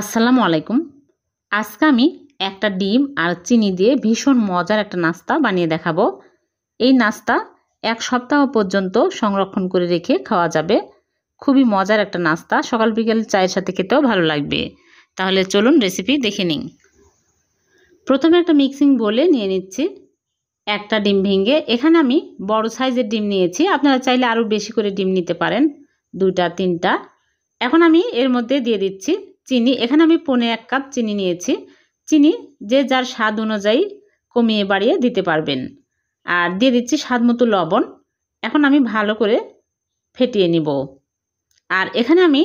আসসালামু আলাইকুম আজকে আমি একটা ডিম আর চিনি দিয়ে ভীষণ মজার একটা নাস্তা বানিয়ে দেখাবো এই নাস্তা এক সপ্তাহ পর্যন্ত সংরক্ষণ করে রেখে খাওয়া যাবে খুবই মজার একটা নাস্তা সকাল বিকেল চায়ের সাথে খেতেও ভালো লাগবে তাহলে চলুন রেসিপি দেখে নিন প্রথমে একটা মিক্সিং বলে নিয়ে নিচ্ছি একটা ডিম ভেঙে এখানে আমি বড় সাইজের ডিম নিয়েছি আপনারা চাইলে আরও বেশি করে ডিম নিতে পারেন দুইটা তিনটা এখন আমি এর মধ্যে দিয়ে দিচ্ছি চিনি এখানে আমি পনে এক কাপ চিনি নিয়েছি চিনি যে যার স্বাদ অনুযায়ী কমিয়ে বাড়িয়ে দিতে পারবেন আর দিয়ে দিচ্ছি স্বাদ মতো লবণ এখন আমি ভালো করে ফেটিয়ে নিব আর এখানে আমি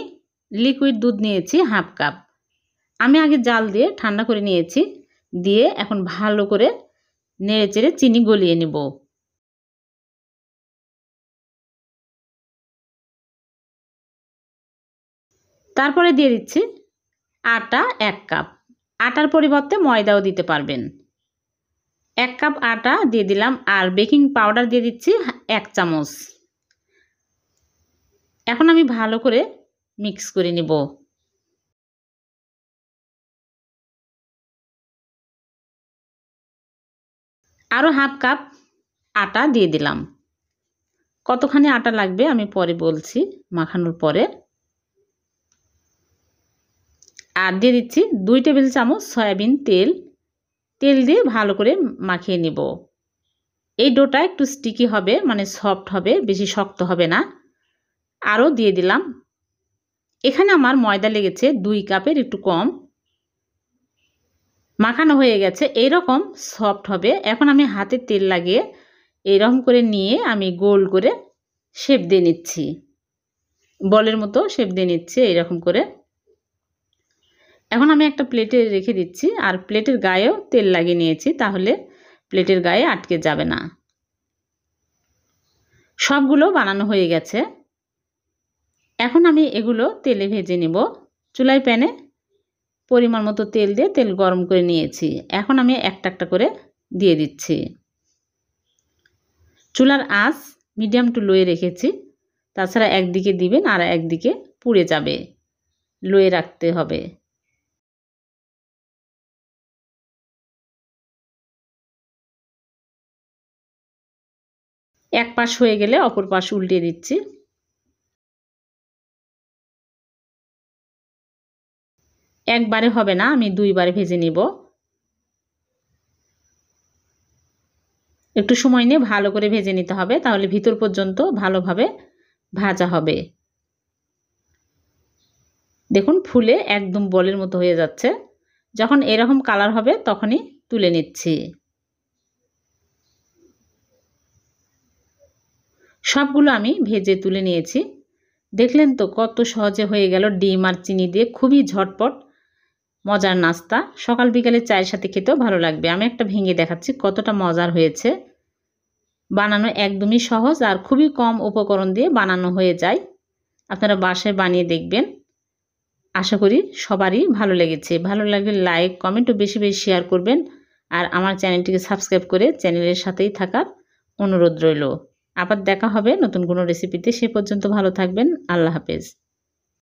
লিকুইড দুধ নিয়েছি হাফ কাপ আমি আগে জাল দিয়ে ঠান্ডা করে নিয়েছি দিয়ে এখন ভালো করে নেড়ে চেড়ে চিনি গলিয়ে নেব তারপরে দিয়ে দিচ্ছি আটা এক কাপ আটার পরিবর্তে ময়দাও দিতে পারবেন এক কাপ আটা দিয়ে দিলাম আর বেকিং পাউডার দিয়ে দিচ্ছি এক চামচ এখন আমি ভালো করে মিক্স করে নিব আরও হাফ কাপ আটা দিয়ে দিলাম কতখানি আটা লাগবে আমি পরে বলছি মাখানোর পরে আর দিয়ে দিচ্ছি দুই টেবিল চামচ সয়াবিন তেল তেল দিয়ে ভালো করে মাখিয়ে নিব এই ডোটা একটু স্টিকি হবে মানে সফট হবে বেশি শক্ত হবে না আরও দিয়ে দিলাম এখানে আমার ময়দা লেগেছে দুই কাপের একটু কম মাখানো হয়ে গেছে এই রকম সফট হবে এখন আমি হাতে তেল লাগিয়ে এরকম করে নিয়ে আমি গোল করে শেপ দিয়ে নিচ্ছি বলের মতো শেপ দিয়ে নিচ্ছি এইরকম করে এখন আমি একটা প্লেটে রেখে দিচ্ছি আর প্লেটের গায়েও তেল লাগিয়ে নিয়েছি তাহলে প্লেটের গায়ে আটকে যাবে না সবগুলো বানানো হয়ে গেছে এখন আমি এগুলো তেলে ভেজে নেব চুলাই প্যানে পরিমাণ মতো তেল দিয়ে তেল গরম করে নিয়েছি এখন আমি একটা একটা করে দিয়ে দিচ্ছি চুলার আঁচ মিডিয়াম টু লোয়ে রেখেছি তাছাড়া একদিকে দিবেন আর একদিকে পুড়ে যাবে লোয়ে রাখতে হবে এক পাশ হয়ে গেলে অপর পাশ উল্টে দিচ্ছি একবারে হবে না আমি দুইবারে ভেজে নিব একটু সময় নিয়ে ভালো করে ভেজে নিতে হবে তাহলে ভিতর পর্যন্ত ভালোভাবে ভাজা হবে দেখুন ফুলে একদম বলের মতো হয়ে যাচ্ছে যখন এরকম কালার হবে তখনই তুলে নিচ্ছি সবগুলো আমি ভেজে তুলে নিয়েছি দেখলেন তো কত সহজে হয়ে গেল ডিম আর চিনি দিয়ে খুবই ঝটপট মজার নাস্তা সকাল বিকালে চায়ের সাথে খেতেও ভালো লাগবে আমি একটা ভেঙে দেখাচ্ছি কতটা মজার হয়েছে বানানো একদমই সহজ আর খুবই কম উপকরণ দিয়ে বানানো হয়ে যায় আপনারা বাসায় বানিয়ে দেখবেন আশা করি সবারই ভালো লেগেছে ভালো লাগলে লাইক কমেন্ট ও বেশি বেশি শেয়ার করবেন আর আমার চ্যানেলটিকে সাবস্ক্রাইব করে চ্যানেলের সাথেই থাকার অনুরোধ রইল আবার দেখা হবে নতুন কোনো রেসিপিতে সে পর্যন্ত ভালো থাকবেন আল্লাহ হাফেজ